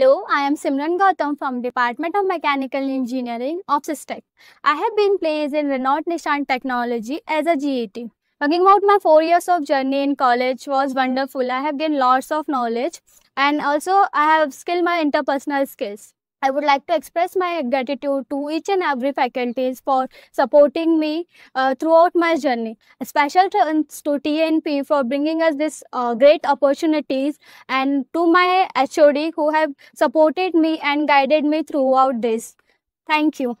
Hello, I am Simran Gautam from Department of Mechanical Engineering of SysTech. I have been placed in Renault Nissan Technology as a GET. Talking about my four years of journey in college was wonderful. I have gained lots of knowledge and also I have skilled my interpersonal skills. I would like to express my gratitude to each and every faculties for supporting me uh, throughout my journey. A special thanks to TNP for bringing us this uh, great opportunities and to my HOD who have supported me and guided me throughout this. Thank you.